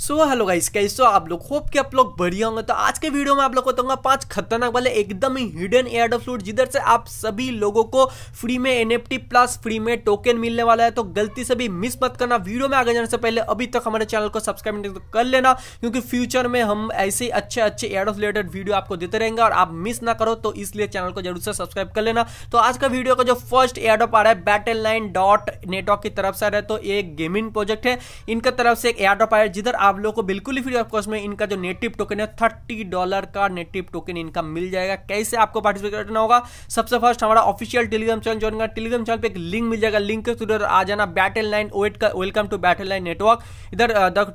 so hello guys कैसे हो आप लोग होप कि आप लोग बढ़िया होंगे तो आज के वीडियो में आप लोग को बताऊंगा पांच खतरनाक वाले एकदम ही हिडन एयर जिधर से आप सभी लोगों को फ्री में एनएफटी प्लस फ्री में टोकन मिलने वाला है तो गलती से भी मिस मत करना वीडियो में आगे जाने से पहले अभी तक हमारे चैनल को सब्सक्राइब नहीं तो कर लेना क्योंकि फ्यूचर में हम ऐसे अच्छे अच्छे एयर रिलेटेड वीडियो आपको देते रहेंगे और आप मिस ना करो तो इसलिए चैनल को जरूर से सब्सक्राइब कर लेना तो आज का वीडियो का जो फर्स्ट एयर आ रहा है बैटल लाइन डॉट नेटवर्क की तरफ से आ रहा है तो एक गेमिंग प्रोजेक्ट है इनका तरफ से एक एयर आ रहा है जिधर आप आप लोगों को बिल्कुल ही फ्री ऑफ कॉस्ट में इनका जो नेटिव टोकन है थर्टी डॉलर का नेटिव टोकन इनका मिल जाएगा कैसे आपको पार्टिसिपेट करना होगा सबसे फर्स्ट हमारा ऑफिशियल टेलीग्राम चैनल ज्वाइन करना टेलीग्राम चैनल पर एक लिंक मिल जाएगा लिंक के थ्रू आ जाना बैटल लाइन वेट का welcome to battle line network इधर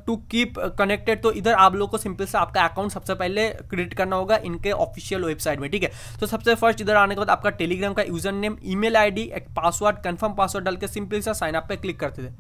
टू कीप कनेक्टेड तो इधर आप लोग को सिंपल से आपका अकाउंट सबसे पहले क्रिएट करना होगा इनके ऑफिशियल वेबसाइट में ठीक है तो सबसे फर्स्ट इधर आने के बाद आपका टेलीग्राम का यूजर नेम ईमेल आईडी एक पासवर्ड कंफर्म पासवर्ड डाल के सिंपल सा साइन अप पे क्लिक करते थे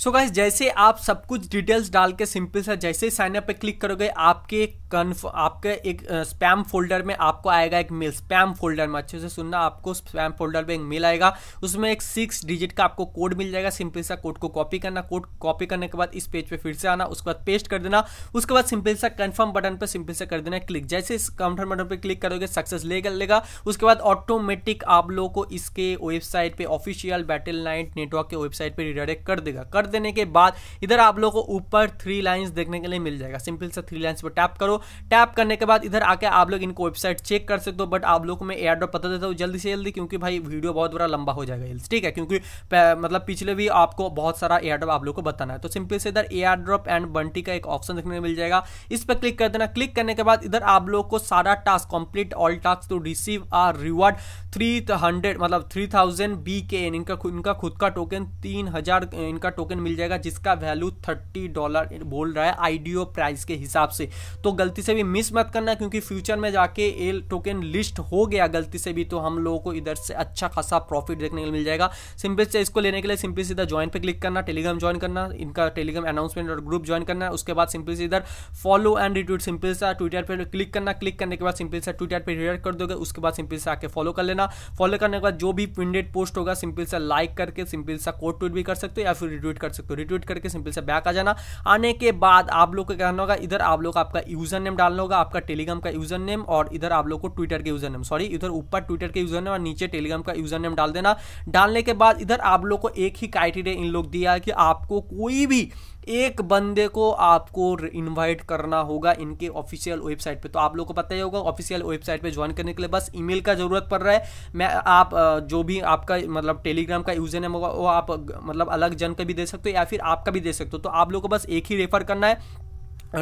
सो so गाइस जैसे आप सब कुछ डिटेल्स डाल के सिंपल सा जैसे साइन अप पे क्लिक करोगे आपके कन्फ आपके एक स्पैम फोल्डर में आपको आएगा एक मेल स्पैम फोल्डर में अच्छे से सुनना आपको स्पैम फोल्डर में एक मेल आएगा उसमें एक सिक्स डिजिट का आपको कोड मिल जाएगा सिंपल सा कोड को कॉपी करना कोड कॉपी करने के बाद इस पेज पे फिर से आना उसके बाद पेस्ट कर देना उसके बाद सिंपल सा कन्फर्म बटन पर सिंपल सा कर देना क्लिक जैसे इस कन्फर्म बटन पर क्लिक करोगे सक्सेस ले कर लेगा उसके बाद ऑटोमेटिक आप लोग को इसके वेबसाइट पर ऑफिशियल बैटल नाइट नेटवर्क के वेबसाइट पर रिडायरेक्ट कर देगा कर कर देने के बाद इधर आप लोग को ऊपर थ्री लाइन्स देखने के लिए मिल जाएगा सिंपल से थ्री लाइन्स पर टैप करो टैप करने के बाद इधर आके आप लोग इनको वेबसाइट चेक कर सकते हो बट आप लोग को मैं एयर पता देता हूँ जल्दी से जल्दी क्योंकि भाई वीडियो बहुत बड़ा लंबा हो जाएगा ठीक है क्योंकि मतलब पिछले भी आपको बहुत सारा एयर ड्रॉप आप लोग को बताना है तो सिंपल से इधर एयर ड्रॉप एंड बंटी का एक ऑप्शन देखने मिल जाएगा इस पर क्लिक कर देना क्लिक करने के बाद इधर आप लोग को सारा task complete all task to receive a reward three hundred मतलब थ्री थाउजेंड बी के इनका खुद का टोकन तीन हजार इनका टोकन टोकन मिल जाएगा जिसका वैल्यू थर्टी डॉलर बोल रहा है आईडीओ प्राइस के हिसाब से तो गलती से भी मिस मत करना क्योंकि फ्यूचर में जाके ए टोकन लिस्ट हो गया गलती से भी तो हम लोगों को इधर से अच्छा खासा प्रॉफिट देखने को मिल जाएगा सिंपल से इसको लेने के लिए सिंपल सीधा ज्वाइन पर क्लिक करना टेलीग्राम ज्वाइन करना इनका टेलीग्राम अनाउंसमेंट और ग्रुप ज्वाइन करना उसके बाद सिंपल से इधर फॉलो एंड रिट्वीट सिंपल सा ट्विटर पर क्लिक करना क्लिक करने के बाद सिंपल सा ट्विटर पर रियर कर दोगे उसके बाद सिंपल से आके फॉलो कर लेना फॉलो करने के बाद जो भी प्रिंटेड पोस्ट होगा सिंपल सा लाइक करके सिंपल सा कोट ट्वीट भी कर सकते हो या फिर रिट्वीट कर सकते हो रिट्वीट करके सिंपल से बैक आ जाना आने के बाद आप लोग को कहना होगा इधर आप लोग आपका यूजर नेम डालना होगा आपका टेलीग्राम का यूजर नेम और इधर आप लोग को ट्विटर के यूजर नेम सॉरी इधर ऊपर ट्विटर के यूजर नेम और नीचे टेलीग्राम का यूजर नेम डाल देना डालने के बाद इधर आप लोग को एक ही क्राइटेरिया इन लोग दिया है कि आपको कोई भी एक बंदे को आपको इनवाइट करना होगा इनके ऑफिशियल वेबसाइट पे तो आप लोग को पता ही होगा ऑफिशियल वेबसाइट पे ज्वाइन करने के लिए बस ईमेल का ज़रूरत पड़ रहा है मैं आप जो भी आपका मतलब टेलीग्राम का यूजर नेम होगा वो आप मतलब अलग जन का भी दे सकते हो या फिर आपका भी दे सकते हो तो आप लोग को बस एक ही रेफर करना है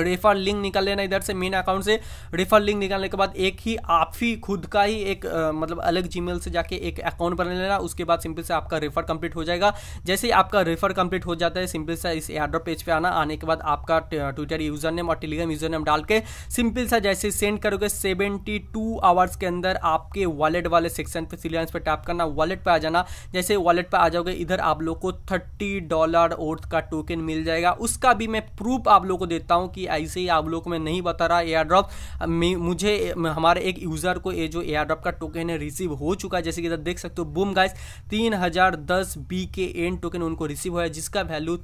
रेफर लिंक निकाल लेना इधर से मेन अकाउंट से रेफर लिंक निकालने के बाद एक ही आप ही खुद का ही एक आ, मतलब अलग जी से जाके एक अकाउंट बना लेना उसके बाद सिंपल से आपका रेफर कंप्लीट हो जाएगा जैसे ही आपका रेफर कंप्लीट हो जाता है सिंपल सा इस एड्रॉप पेज पे आना आने के बाद आपका ट्विटर यूजर नेम और टेलीग्राम यूजर नेम डाल के सिंपल सा जैसे सेंड करोगे सेवेंटी टू आवर्स के अंदर आपके वॉलेट वाले सेक्शन पे सिलियंस पे टैप करना वॉलेट पे आ जाना जैसे वॉलेट पे आ जाओगे इधर आप लोग को थर्टी डॉलर ओर्थ का टोकन मिल जाएगा उसका भी मैं प्रूफ आप लोग को देता हूँ कि कि ऐसे ही आप लोग को मैं नहीं बता रहा एयर ड्रॉप मुझे हमारे एक यूज़र को ये जो एयर ड्रॉप का टोकन है रिसीव हो चुका है जैसे कि देख सकते हो बूम गाइस तीन हज़ार दस बी के एन टोकन उनको रिसीव हुआ है जिसका value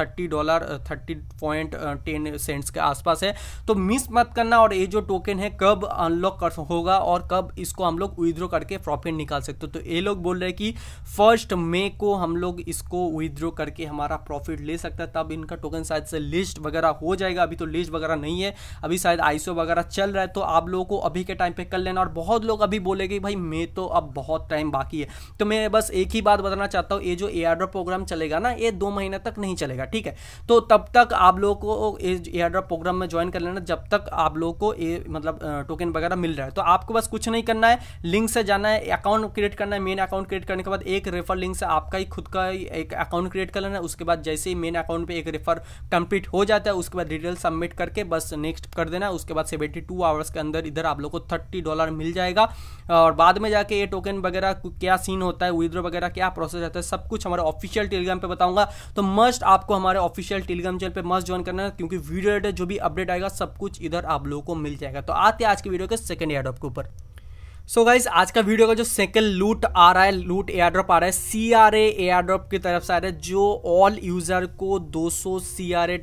thirty dollar thirty point ten cents के आसपास है तो मिस मत करना और ये जो टोकन है कब अनलॉक कर होगा और कब इसको हम लोग विद्रो करके प्रॉफिट निकाल सकते हो तो ये लोग बोल रहे हैं कि फर्स्ट मे को हम लोग इसको विद्रो करके हमारा प्रॉफिट ले सकता है तब इनका टोकन शायद से लिस्ट वगैरह हो जाएगा अभी तो तो लिस्ट वगैरह नहीं है अभी शायद आई वगैरह चल रहा है तो आप लोगों को अभी के टाइम पर कर लेना और बहुत लोग अभी बोलेगे भाई मैं तो अब बहुत टाइम बाकी है तो मैं बस एक ही बात बताना चाहता हूँ ये जो एयर प्रोग्राम चलेगा ना ये दो महीने तक नहीं चलेगा ठीक है तो तब तक आप लोगों को एयर प्रोग्राम में ज्वाइन कर लेना जब तक आप लोगों को ए मतलब टोकन वगैरह मिल रहा है तो आपको बस कुछ नहीं करना है लिंक से जाना है अकाउंट क्रिएट करना है मेन अकाउंट क्रिएट करने के बाद एक रेफर लिंक से आपका ही खुद का ही एक अकाउंट क्रिएट कर लेना है उसके बाद जैसे ही मेन अकाउंट पर एक रेफर कंप्लीट हो जाता है उसके बाद डिटेल्स सबमिट करके बस नेक्स्ट कर देना उसके बाद सेवेंटी टू आवर्स के अंदर इधर आप लोग को थर्टी डॉलर मिल जाएगा और बाद में जाके ये टोकन वगैरह क्या सीन होता है विद्रो वगैरह क्या प्रोसेस रहता है सब कुछ हमारे ऑफिशियल टेलीग्राम पर बताऊंगा तो मस्ट आपको हमारे ऑफिशियल टेलीग्राम चैनल पर मस्ट ज्वाइन करना है क्योंकि वीडियो जो भी अपडेट आएगा सब कुछ इधर आप लोगों को मिल जाएगा तो आते आज के वीडियो के सेकेंड एडअप के ऊपर सो so गाइज आज का वीडियो का जो सेकंड लूट आ रहा है लूट एयर ड्रॉप आ रहा है सी आर एयर ड्रॉप की तरफ से आ रहा है जो ऑल यूजर को 200 सौ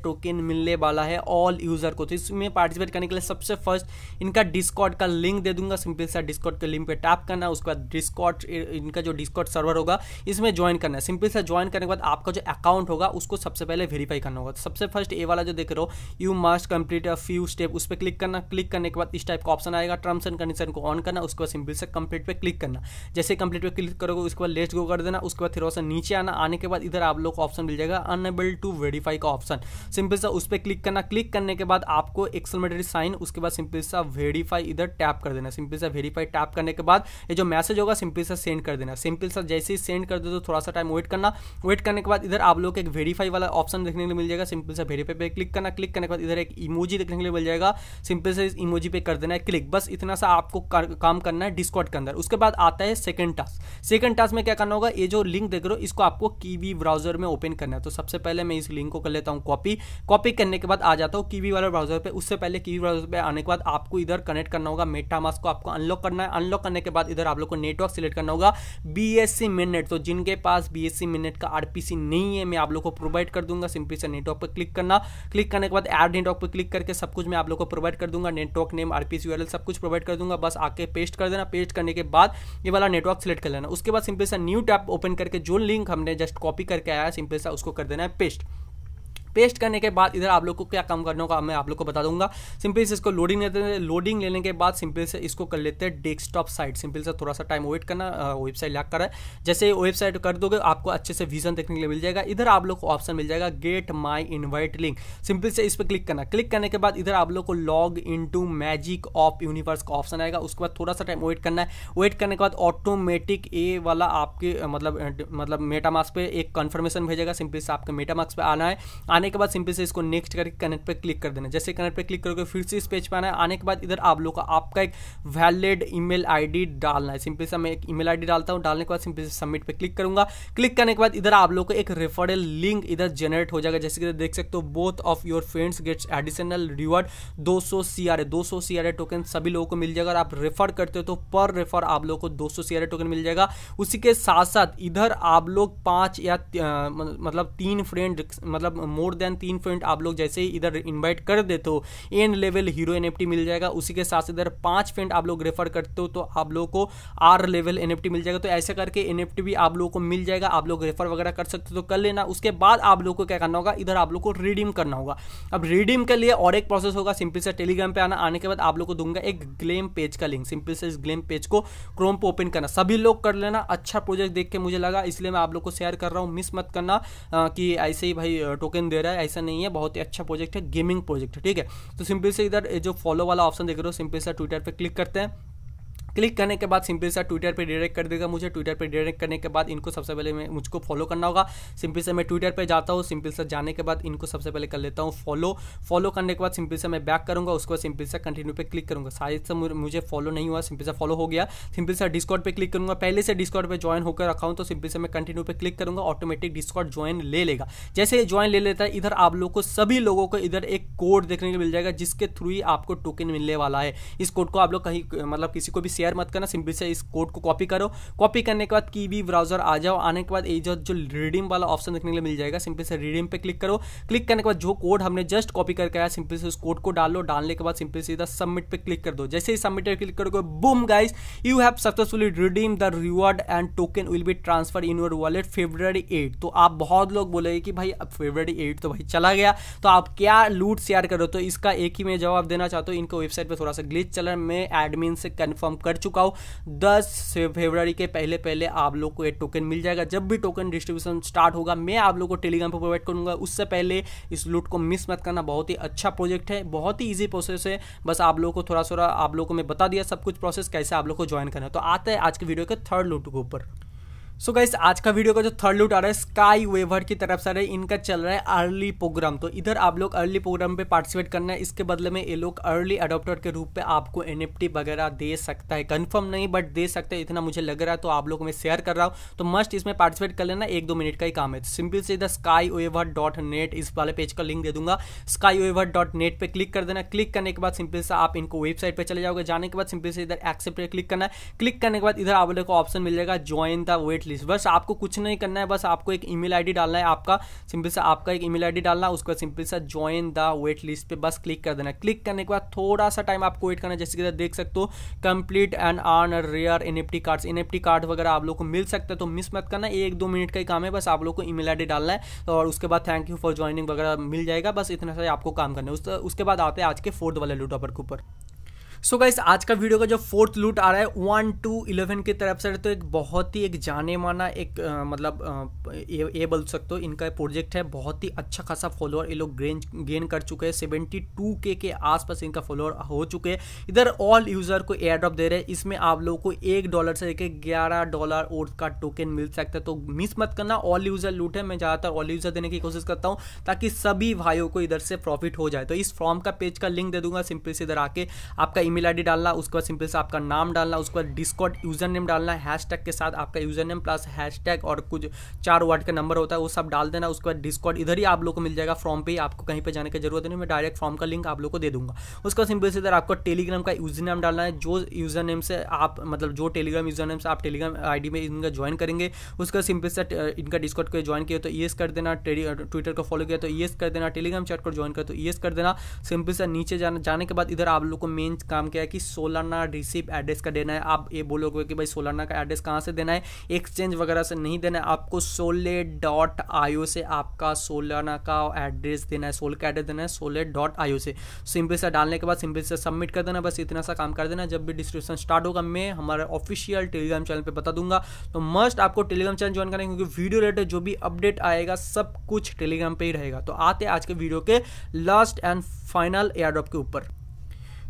टोकन मिलने वाला है ऑल यूजर को तो इसमें पार्टिसिपेट करने के लिए सबसे फर्स्ट इनका डिस्कॉट का लिंक दे दूंगा सिंपल सा डिस्कॉट के लिंक पे टैप करना है उसके बाद डिस्कॉट इनका जो डिस्कॉट सर्वर होगा इसमें ज्वाइन करना है सिंपल सा ज्वाइन करने के बाद आपका जो अकाउंट होगा उसको सबसे पहले वेरीफाई करना होगा तो सबसे फर्स्ट ए वाला जो देख रहे हो you must complete a few step उस पर क्लिक करना क्लिक करने के बाद इस टाइप का ऑप्शन आएगा टर्म्स एंड कंडीशन को ऑन करना उसके सिंपल से कंप्लीट पे क्लिक करना जैसे कंप्लीट पे क्लिक करोगे उसके बाद लेट्स गो कर देना उसके बाद थोड़ा सा नीचे आना आने के बाद इधर आप लोग को ऑप्शन मिल जाएगा अनएबल टू वेरीफाई का ऑप्शन सिंपल सा उस पर क्लिक करना क्लिक करने के बाद आपको एक्सलमेटरी साइन उसके बाद सिंपल सा वेरीफाई इधर टैप कर देना सिंपल सा वेरीफाई टैप करने के बाद ये जो मैसेज होगा सिंपल सा सेंड कर देना सिंपल सा जैसे ही सेंड कर दे तो थोड़ा सा टाइम वेट करना वेट करने के बाद इधर आप लोग एक वेरीफाई वाला ऑप्शन देखने के लिए मिल जाएगा सिंपल सा वेरीफाई पे क्लिक करना क्लिक करने के बाद इधर एक इमोजी देखने के लिए मिल जाएगा सिंपल से इमोजी पे कर देना है क्लिक बस इतना सा आपको काम करना करना है डिस्कॉट के अंदर उसके बाद आता है सेकेंड टास्क सेकेंड टास्क में क्या करना होगा ये जो लिंक देख रहे हो इसको आपको कीवी ब्राउजर में ओपन करना है तो सबसे पहले मैं इस लिंक को कर लेता हूँ कॉपी कॉपी करने के बाद आ जाता हूँ कीवी वाले ब्राउजर पर उससे पहले कीवी ब्राउजर पर आने के बाद आपको इधर कनेक्ट करना होगा मेटामास को आपको अनलॉक करना है अनलॉक करने के बाद इधर आप लोग को नेटवर्क सिलेक्ट करना होगा बी एस सी मिनट तो जिनके पास बी एस सी मिनट का आर पी सी नहीं है मैं आप लोग को प्रोवाइड कर दूंगा सिंपली से नेटवर्क पर क्लिक करना क्लिक करने के बाद एड नेटवर्क पर क्लिक करके सब कुछ मैं आप लोग को प्रोवाइड कर दूंगा network name R P C सब कुछ प्रोवाइड कर दूंगा बस आके पेस्ट कर कर देना पेस्ट करने के बाद ये वाला नेटवर्क सेलेक्ट कर लेना उसके बाद सिंपल सा न्यू टैप ओपन करके जो लिंक हमने जस्ट कॉपी करके आया सिंपल सा उसको कर देना है पेस्ट पेस्ट करने के बाद इधर आप लोग को क्या काम करने होगा मैं आप लोग को बता दूंगा सिंपल से इसको लोडिंग लेते हैं लोडिंग लेने के बाद सिंपल से इसको कर लेते हैं डेस्कटॉप साइट सिंपल से थोड़ा सा टाइम वेट करना वेबसाइट लग कर है जैसे वेबसाइट कर दोगे आपको अच्छे से विजन देखने के लिए मिल जाएगा इधर आप लोग को ऑप्शन मिल जाएगा get my invite link simple से इस पर क्लिक करना क्लिक करने के बाद इधर आप लोग को log in to magic of universe का ऑप्शन आएगा उसके बाद थोड़ा सा टाइम वेट करना है वेट करने के बाद ऑटोमेटिक ए वाला आपके मतलब मतलब मेटामार्क्स पे एक कन्फर्मेशन भेजेगा सिंपल से आपके मार्क्स पे आना है आने के बाद सिंपल से इसको नेक्स्ट करके कनेक्ट पर क्लिक कर देना जैसे कनेक्ट पर क्लिक करोगे फिर से इस पेज पर आना है आने के बाद इधर आप लोग का आपका एक वैलिड ईमेल आईडी डालना है सिंपल से मैं एक ईमेल आईडी डालता हूँ डालने के बाद सिंपल से सबमिट पर क्लिक करूंगा क्लिक करने के बाद इधर आप लोग को एक रेफरल लिंक इधर जनरेट हो जाएगा जैसे कि देख सकते हो both of your friends gets additional reward 200 सौ दो सौ सी आर टोकन सभी लोगों को मिल जाएगा अगर आप रेफर करते हो तो पर रेफर आप लोग को दो सौ टोकन मिल जाएगा उसी के साथ साथ इधर आप लोग पांच या मतलब तीन फ्रेंड मतलब मोर मोर देन तीन पॉइंट आप लोग जैसे ही इधर इन्वाइट कर देते हो एंड लेवल हीरो एन मिल जाएगा उसी के साथ इधर पाँच पॉइंट आप लोग रेफर करते हो तो आप लोग को आर लेवल एन मिल जाएगा तो ऐसे करके एन भी आप लोग को मिल जाएगा आप लोग रेफर वगैरह कर सकते हो तो कर लेना उसके बाद आप लोग को क्या करना होगा इधर आप लोग को रिडीम करना होगा अब रिडीम के लिए और एक प्रोसेस होगा सिंपल से टेलीग्राम पे आना आने के बाद आप लोग को दूंगा एक ग्लेम पेज का लिंक सिंपल से इस ग्लेम पेज को क्रोम पे ओपन करना सभी लोग कर लेना अच्छा प्रोजेक्ट देख के मुझे लगा इसलिए मैं आप लोग को शेयर कर रहा हूँ मिस मत करना आ, कि ऐसे ही भाई टोकन दे रहा है ऐसा नहीं है बहुत ही अच्छा प्रोजेक्ट है गेमिंग प्रोजेक्ट है ठीक है तो सिंपल से इधर जो फॉलो वाला ऑप्शन देख रहे हो सिंपल से ट्विटर पर क्लिक करते हैं क्लिक करने के बाद सिंपल से ट्विटर पे डायरेक्ट कर देगा मुझे ट्विटर पे डायरेक्ट करने के बाद इनको सबसे पहले मैं मुझको फॉलो करना होगा सिंपल से मैं ट्विटर पे जाता हूँ सिंपल से जाने के बाद इनको सबसे पहले कर लेता हूँ फॉलो फॉलो करने के बाद सिंपल से मैं बैक करूँगा उसको सिंपल से कंटिन्यू पे क्लिक करूँगा शायद से मुझे फॉलो नहीं हुआ सिंपल से फॉलो हो गया सिंपल से डिस्कॉर्ड पर क्लिक करूँगा पहले से डिस्कॉर्ड पर ज्वाइन होकर रखा हूँ तो सिंपल से मैं कंटिन्यू पर क्लिक करूँगा ऑटोमेटिक डिस्कॉर्ड ज्वाइन ले लेगा जैसे ज्वाइन ले लेता है इधर आप लोग को सभी लोगों को इधर एक कोड देखने को मिल जाएगा जिसके थ्रू ही आपको टोकन मिलने वाला है इस कोड को आप लोग कहीं मतलब किसी को भी शेयर मत करना सिंपल से इस कोड को कॉपी करो कॉपी करने के बाद की भी ब्राउजर आ जाओ आने के बाद ये जो जो रिडीम वाला ऑप्शन देखने के लिए मिल जाएगा सिंपल से रिडीम पे क्लिक करो क्लिक करने के बाद जो कोड हमने जस्ट कॉपी करके आया सिंपल से उस कोड को डालो डालने के बाद सिंपल से इधर सबमिट पे क्लिक कर दो जैसे ही सबमिट पर क्लिक करोगे बुम guys you have successfully redeem the reward and token will be transfer in your wallet February eight तो आप बहुत लोग बोलेगे कि भाई अब फेब्रवरी एट तो भाई चला गया तो आप क्या लूट शेयर करो तो इसका एक ही मैं जवाब देना चाहता हूँ इनको वेबसाइट पर थोड़ा सा ग्लिच चलन मैं एडमिन से कन्फर्म कर कर चुका हूँ दस फेबररी के पहले पहले आप लोग को एक टोकन मिल जाएगा जब भी टोकन डिस्ट्रीब्यूशन स्टार्ट होगा मैं आप लोग को टेलीग्राम पर प्रोवाइड करूँगा उससे पहले इस लूट को मिस मत करना बहुत ही अच्छा प्रोजेक्ट है बहुत ही ईजी प्रोसेस है बस आप लोग को थोड़ा थोड़ा आप लोग को मैं बता दिया सब कुछ प्रोसेस कैसे आप लोग को ज्वाइन करना तो आते हैं आज के वीडियो के थर्ड लूट के ऊपर सो गाइस आज का वीडियो का जो थर्ड लूट आ रहा है स्काई वेवर की तरफ से इनका चल रहा है अर्ली प्रोग्राम तो इधर आप लोग अर्ली प्रोग्राम पे पार्टिसिपेट करना है इसके बदले में ये लोग अर्ली अडोप्टर के रूप पे आपको एन वगैरह दे सकता है कंफर्म नहीं बट दे सकते इतना मुझे लग रहा है तो आप लोग मैं शेयर कर रहा हूँ तो मस्ट इसमें पार्टिसिपेट कर लेना एक दो मिनट का ही काम है सिंपल से इधर स्काई वेवर डॉट नेट इस वाले पेज का लिंक दे दूंगा स्काई वेवर डॉट नेट पर क्लिक कर देना क्लिक करने के बाद सिंपल से आप इनको वेबसाइट पर चले जाओगे जाने के बाद सिंपल से इधर एक्सेप्ट क्लिक करना है क्लिक करने के बाद इधर आप लोग को ऑप्शन मिल जाएगा ज्वाइन द वेट लिस्ट बस आपको कुछ नहीं करना है बस आपको एक ईमेल आईडी डालना है आपका सिंपल सा आपका एक ईमेल आईडी डालना है उसके बाद सिंपल सा ज्वाइन द वेट लिस्ट पे बस क्लिक कर देना क्लिक करने के बाद थोड़ा सा टाइम आपको वेट करना जैसे कि देख सकते हो complete and earn rare N F T cards N F card वगैरह आप लोग को मिल सकता है तो मिस मत करना एक दो मिनट का ही काम है बस आप लोग को ईमेल आईडी डालना है और उसके बाद थैंक यू फॉर ज्वाइनिंग वगैरह मिल जाएगा बस इतना सा आपको काम करना है उसके बाद आते हैं आज के फोर्थ वाले लूटॉपर के ऊपर सो so गाइस आज का वीडियो का जो फोर्थ लूट आ रहा है वन टू इलेवन की तरफ से तो एक बहुत ही एक जाने माना एक आ, मतलब ये, बोल सकते हो इनका प्रोजेक्ट है बहुत ही अच्छा खासा फॉलोअर ये लोग गेन गेन कर चुके हैं सेवेंटी टू के के आसपास इनका फॉलोअर हो चुके हैं इधर ऑल यूज़र को एयर ड्रॉप दे रहे हैं इसमें आप लोगों को एक डॉलर से लेकर ग्यारह डॉलर और का टोकन मिल सकता है तो मिस मत करना ऑल यूज़र लूट है मैं ज़्यादातर ऑल यूज़र देने की कोशिश करता हूँ ताकि सभी भाइयों को इधर से प्रॉफिट हो जाए तो इस फॉर्म का पेज का लिंक दे दूंगा सिंपल से इधर आके आपका ईमेल आईडी डालना उसके बाद सिंपल से आपका नाम डालना उसके बाद डिस्कॉट यूजर नेम डालना हैशटैग के साथ आपका यूजर नेम प्लस हैशटैग और कुछ चार वर्ड का नंबर होता है वो सब डाल देना उसके बाद डिस्कॉट इधर ही आप लोग को मिल जाएगा फॉर्म पे आपको कहीं पर जाने की जरूरत नहीं मैं डायरेक्ट फॉर्म का लिंक आप लोग को दे दूंगा उसका सिंपल से इधर आपको टेलीग्राम का यूजर नेम डालना है जो यूजर नेम से आप मतलब जो टेलीग्राम यूजर नेम से आप टेलीग्राम आईडी में इनका ज्वाइन करेंगे उसका सिंपल से इनका डिस्कॉट को ज्वाइन किया तो येस कर देना ट्विटर को फॉलो किया तो येस कर देना टेलीग्राम चैट को ज्वाइन कर तो येस कर देना सिंपल से नीचे जाने जाने के बाद इधर आप लोग को मेन का काम क्या है कि सोलाना रिसीप एड्रेस का देना है आप ये बोलोगे कि भाई सोलाना का एड्रेस कहाँ से देना है एक्सचेंज वगैरह से नहीं देना है आपको सोले डॉट आयो से आपका सोलाना का एड्रेस देना है सोल का एड्रेस देना है सोले डॉट आयो से सिंपल से डालने के बाद सिंपल से सबमिट कर देना बस इतना सा काम कर देना जब भी डिस्क्रिप्शन स्टार्ट होगा मैं हमारे ऑफिशियल टेलीग्राम चैनल पर बता दूंगा तो मस्ट आपको टेलीग्राम चैनल ज्वाइन करना क्योंकि वीडियो रिलेटेड जो भी अपडेट आएगा सब कुछ टेलीग्राम पर ही रहेगा तो आते आज के वीडियो के last and final airdrop के ऊपर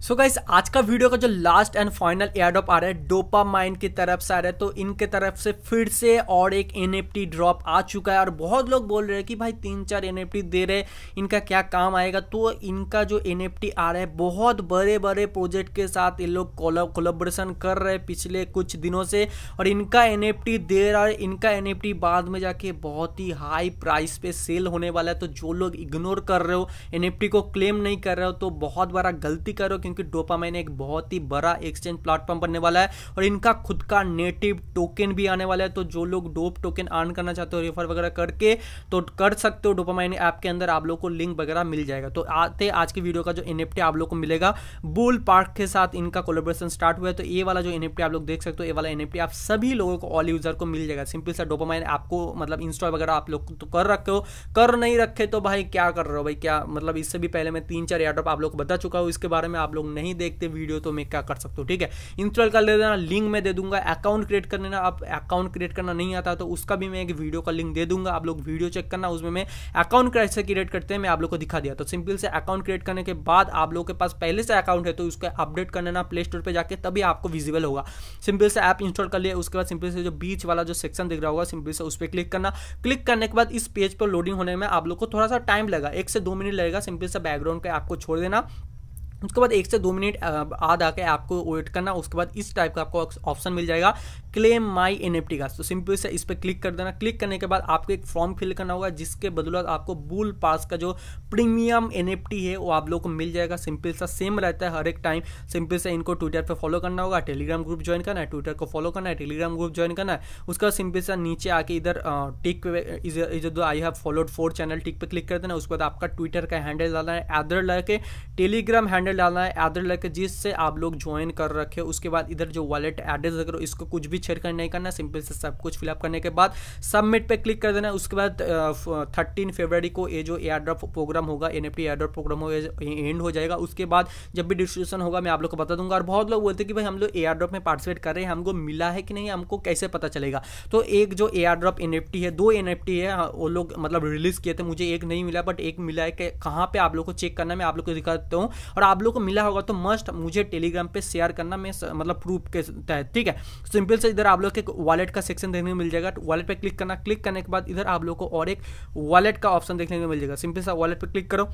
सो गाइस आज का वीडियो का जो लास्ट एंड फाइनल एयरड्रॉप आ रहा है डोपा माइंड की तरफ से आ रहा है तो इनके तरफ से फिर से और एक एन ड्रॉप आ चुका है और बहुत लोग बोल रहे हैं कि भाई तीन चार एन दे रहे इनका क्या काम आएगा तो इनका जो एन आ रहा है बहुत बड़े बड़े प्रोजेक्ट के साथ ये लोग कोलाबोरेशन कर रहे हैं पिछले कुछ दिनों से और इनका एन दे रहा है इनका एन बाद में जाके बहुत ही हाई प्राइस पे सेल होने वाला है तो जो लोग इग्नोर कर रहे हो एन को क्लेम नहीं कर रहे हो तो बहुत बड़ा गलती करो क्योंकि डोपामाइन एक बहुत ही बड़ा एक्सचेंज प्लेटफॉर्म बनने वाला है और इनका खुद का नेटिव टोकन भी आने वाला है तो जो लोग डोप टोकन अर्न करना चाहते हो रेफर वगैरह करके तो कर सकते हो डोपामाइन ऐप के अंदर आप लोग को लिंक वगैरह मिल जाएगा तो आते आज की वीडियो का जो एन आप लोग को मिलेगा बुल पार्क के साथ इनका कोलेब्रेशन स्टार्ट हुआ है तो ये वाला जो एन आप लोग देख सकते हो ये वाला एन आप सभी लोगों को ऑल यूजर को मिल जाएगा सिंपल सा डोपामाइन आपको मतलब इंस्टॉल वगैरह आप लोग तो कर रखे हो कर नहीं रखे तो भाई क्या कर रहे हो भाई क्या मतलब इससे भी पहले मैं तीन चार एयर आप लोग को बता चुका हूँ इसके बारे में आप लोग लोग नहीं देखते वीडियो तो मैं क्या कर सकता हूँ ठीक है इंस्टॉल कर लेना लिंक मैं दे दूंगा अकाउंट क्रिएट कर लेना आप अकाउंट क्रिएट करना नहीं आता तो उसका भी मैं एक वीडियो का लिंक दे दूंगा आप लोग वीडियो चेक करना उसमें मैं अकाउंट कैसे क्रिएट करते हैं मैं आप लोग को दिखा दिया तो सिंपल से अकाउंट क्रिएट करने के बाद आप लोग के पास पहले से अकाउंट है तो उसको अपडेट कर लेना प्ले स्टोर पर जाकर तभी आपको विजिबल होगा सिंपल से ऐप इंस्टॉल कर लिया उसके बाद सिंपल से जो बीच वाला जो सेक्शन दिख रहा होगा सिंपल से उस पर क्लिक करना क्लिक करने के बाद इस पेज पर लोडिंग होने में आप लोग को थोड़ा सा टाइम लगा एक से दो मिनट लगेगा सिंपल सा बैकग्राउंड का आपको छोड़ देना उसके बाद एक से दो मिनट आद आके आपको वेट करना उसके बाद इस टाइप का आपको ऑप्शन मिल जाएगा क्लेम माई एन का तो सिंपल से इस पर क्लिक कर देना क्लिक करने के बाद आपको एक फॉर्म फिल करना होगा जिसके बदौलत आपको बुल पास का जो प्रीमियम एन है वो आप लोग को मिल जाएगा सिंपल सा सेम रहता है हर एक टाइम सिंपल से इनको ट्विटर पर फॉलो करना होगा टेलीग्राम ग्रुप ज्वाइन करना है ट्विटर को फॉलो करना है टेलीग्राम ग्रुप ज्वाइन करना है उसके बाद सिंपल सा नीचे आके इधर tick I have followed four channel tick पे क्लिक कर देना उसके बाद आपका ट्विटर का हैंडल डालना है एदर लगा के टेलीग्राम हैंडल हैंडल डालना है एट लग रेट जिससे आप लोग ज्वाइन कर रखे उसके बाद इधर जो वॉलेट एड्रेस अगर इसको कुछ भी छेड़खानी नहीं करना सिंपल से सब कुछ फिलअप करने के बाद सबमिट पे क्लिक कर देना है उसके बाद थर्टीन uh, फेबररी uh, को ये जो एयर प्रोग्राम होगा एन एफ ड्रॉप प्रोग्राम होगा एंड हो जाएगा उसके बाद जब भी डिस्ट्रीब्यूशन होगा मैं आप लोग को बता दूंगा और बहुत लोग बोलते कि भाई हम लोग एयर में पार्टिसिपेट कर रहे हैं हमको मिला है कि नहीं हमको कैसे पता चलेगा तो एक जो एयर ड्रॉप एन है दो एन है हाँ, वो लोग मतलब रिलीज किए थे मुझे एक नहीं मिला बट एक मिला है कि कहाँ पर आप लोग को चेक करना मैं आप लोग को दिखा देता हूँ और आप आप लोग को मिला होगा तो मस्ट मुझे टेलीग्राम पे शेयर करना मैं मतलब प्रूफ के तहत ठीक है सिंपल से इधर आप लोग के वॉलेट का सेक्शन देखने को मिल जाएगा तो वॉलेट पे क्लिक करना क्लिक करने के बाद इधर आप लोग को और एक वॉलेट का ऑप्शन देखने को मिल जाएगा सिंपल सा वॉलेट पे क्लिक करो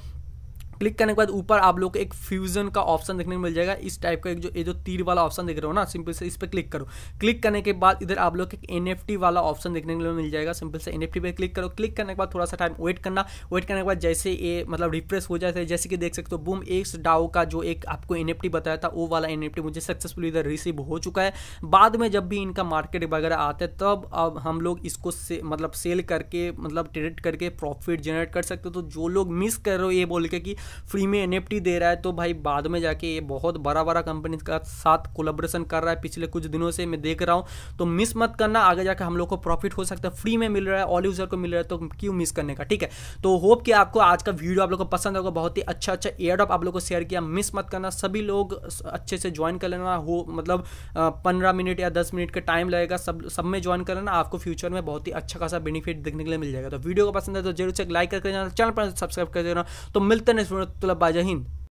क्लिक करने के बाद ऊपर आप लोग को एक फ्यूजन का ऑप्शन देखने को मिल जाएगा इस टाइप का एक जो ये जो तीर वाला ऑप्शन देख रहे हो ना सिंपल से इस पर क्लिक करो क्लिक करने के बाद इधर आप लोग एक एन वाला ऑप्शन देखने को मिल जाएगा सिंपल से एन एफ पे क्लिक करो क्लिक करने के बाद थोड़ा सा टाइम वेट करना वेट करने के बाद जैसे ये मतलब रिफ्रेश हो जाता है जैसे कि देख सकते हो बूम एक्स डाओ का जो एक आपको एन बताया था वो वाला एन मुझे सक्सेसफुल इधर रिसीव हो चुका है बाद में जब भी इनका मार्केट वगैरह आता है तब अब हम लोग इसको से, मतलब सेल करके मतलब ट्रेड करके प्रॉफिट जनरेट कर सकते हो तो जो लोग मिस कर रहे हो ये बोल के कि फ्री में एन दे रहा है तो भाई बाद में जाके ये बहुत बड़ा बड़ा कंपनी का साथ कोलेब्रेशन कर रहा है पिछले कुछ दिनों से मैं देख रहा हूँ तो मिस मत करना आगे जाके हम लोग को प्रॉफिट हो सकता है फ्री में मिल रहा है ऑल यूजर को मिल रहा है तो क्यों मिस करने का ठीक है तो होप कि आपको आज का वीडियो आप लोग को पसंद होगा बहुत ही अच्छा अच्छा एयर आप लोग को शेयर किया मिस मत करना सभी लोग अच्छे से ज्वाइन कर लेना हो मतलब पंद्रह मिनट या दस मिनट का टाइम लगेगा सब सब में ज्वाइन कर लेना आपको फ्यूचर में बहुत ही अच्छा खासा बेनिफिट देखने के लिए मिल जाएगा तो वीडियो को पसंद है तो जरूर से लाइक करके जाना चैनल पर सब्सक्राइब कर देना तो मिलते हैं warahmatullahi wabarakatuh